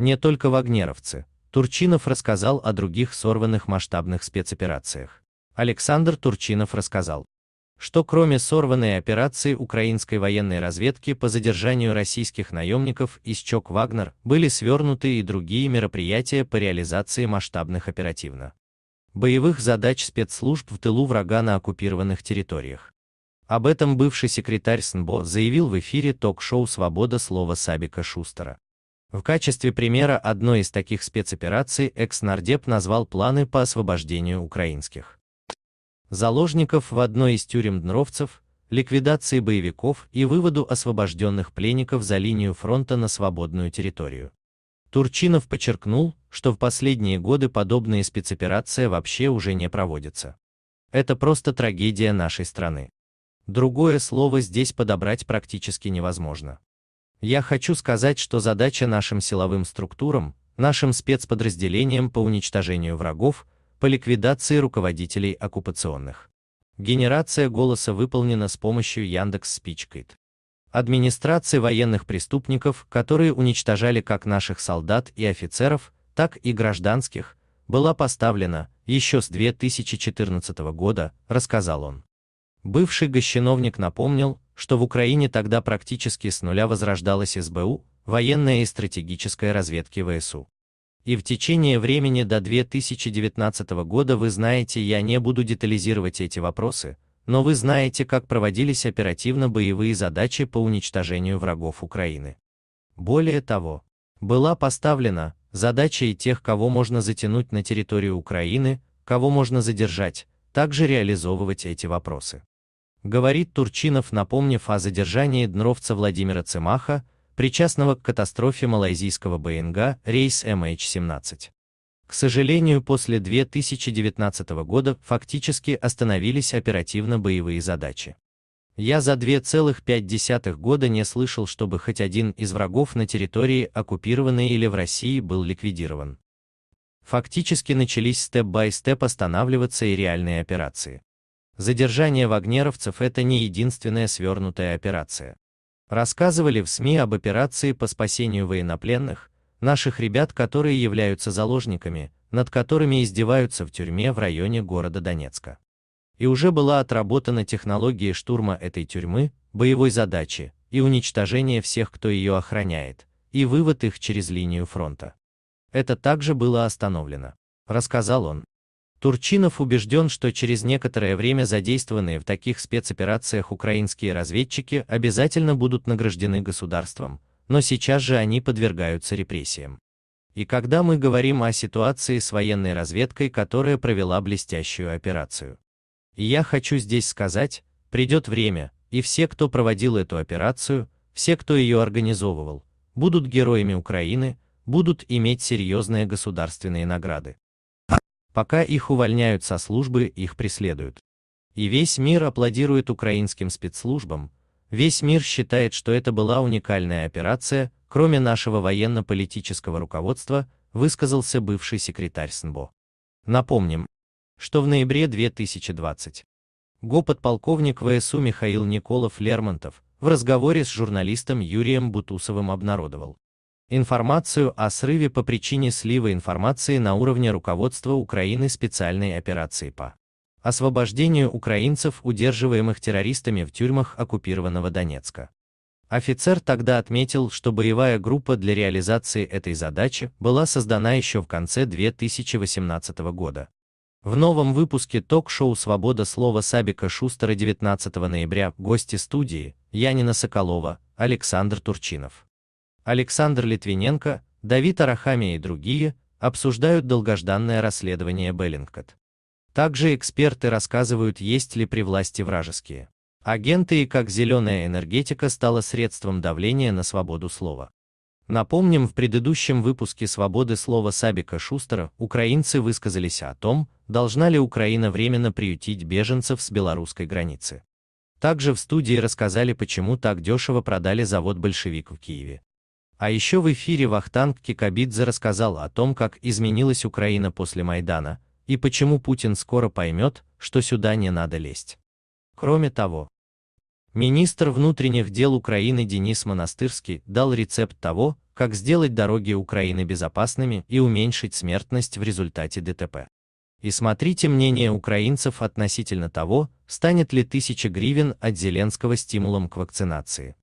Не только вагнеровцы. Турчинов рассказал о других сорванных масштабных спецоперациях. Александр Турчинов рассказал, что кроме сорванной операции украинской военной разведки по задержанию российских наемников из ЧОК «Вагнер» были свернуты и другие мероприятия по реализации масштабных оперативно боевых задач спецслужб в тылу врага на оккупированных территориях. Об этом бывший секретарь СНБО заявил в эфире ток-шоу «Свобода слова» Сабика Шустера. В качестве примера одной из таких спецопераций экс-нардеп назвал планы по освобождению украинских заложников в одной из тюрем днровцев, ликвидации боевиков и выводу освобожденных пленников за линию фронта на свободную территорию. Турчинов подчеркнул, что в последние годы подобные спецоперации вообще уже не проводятся. Это просто трагедия нашей страны. Другое слово здесь подобрать практически невозможно. Я хочу сказать, что задача нашим силовым структурам, нашим спецподразделениям по уничтожению врагов, по ликвидации руководителей оккупационных. Генерация голоса выполнена с помощью Яндекс Спичкит. Администрации военных преступников, которые уничтожали как наших солдат и офицеров, так и гражданских, была поставлена еще с 2014 года, рассказал он. Бывший госчиновник напомнил, что в Украине тогда практически с нуля возрождалась СБУ, военная и стратегическая разведки ВСУ. И в течение времени до 2019 года вы знаете, я не буду детализировать эти вопросы, но вы знаете, как проводились оперативно-боевые задачи по уничтожению врагов Украины. Более того, была поставлена задача и тех, кого можно затянуть на территорию Украины, кого можно задержать, также реализовывать эти вопросы говорит Турчинов, напомнив о задержании днровца Владимира Цимаха, причастного к катастрофе малайзийского БНГ рейс MH17. К сожалению, после 2019 года фактически остановились оперативно-боевые задачи. Я за 2,5 года не слышал, чтобы хоть один из врагов на территории оккупированной или в России был ликвидирован. Фактически начались степ-бай-степ останавливаться и реальные операции. Задержание вагнеровцев – это не единственная свернутая операция. Рассказывали в СМИ об операции по спасению военнопленных, наших ребят, которые являются заложниками, над которыми издеваются в тюрьме в районе города Донецка. И уже была отработана технология штурма этой тюрьмы, боевой задачи и уничтожения всех, кто ее охраняет, и вывод их через линию фронта. Это также было остановлено, рассказал он. Турчинов убежден, что через некоторое время задействованные в таких спецоперациях украинские разведчики обязательно будут награждены государством, но сейчас же они подвергаются репрессиям. И когда мы говорим о ситуации с военной разведкой, которая провела блестящую операцию. И я хочу здесь сказать, придет время, и все, кто проводил эту операцию, все, кто ее организовывал, будут героями Украины, будут иметь серьезные государственные награды. Пока их увольняют со службы, их преследуют. И весь мир аплодирует украинским спецслужбам, весь мир считает, что это была уникальная операция, кроме нашего военно-политического руководства, высказался бывший секретарь СНБО. Напомним, что в ноябре 2020 го подполковник ВСУ Михаил Николов Лермонтов в разговоре с журналистом Юрием Бутусовым обнародовал, Информацию о срыве по причине слива информации на уровне руководства Украины специальной операции по освобождению украинцев, удерживаемых террористами в тюрьмах оккупированного Донецка. Офицер тогда отметил, что боевая группа для реализации этой задачи была создана еще в конце 2018 года. В новом выпуске ток-шоу «Свобода слова» Сабика Шустера 19 ноября гости студии Янина Соколова, Александр Турчинов. Александр Литвиненко, Давид Арахамия и другие обсуждают долгожданное расследование Беллингкот. Также эксперты рассказывают, есть ли при власти вражеские агенты и как зеленая энергетика стала средством давления на свободу слова. Напомним, в предыдущем выпуске «Свободы слова» Сабика Шустера украинцы высказались о том, должна ли Украина временно приютить беженцев с белорусской границы. Также в студии рассказали, почему так дешево продали завод «Большевик» в Киеве. А еще в эфире Вахтанг Кикабидзе рассказал о том, как изменилась Украина после Майдана, и почему Путин скоро поймет, что сюда не надо лезть. Кроме того, министр внутренних дел Украины Денис Монастырский дал рецепт того, как сделать дороги Украины безопасными и уменьшить смертность в результате ДТП. И смотрите мнение украинцев относительно того, станет ли тысяча гривен от Зеленского стимулом к вакцинации.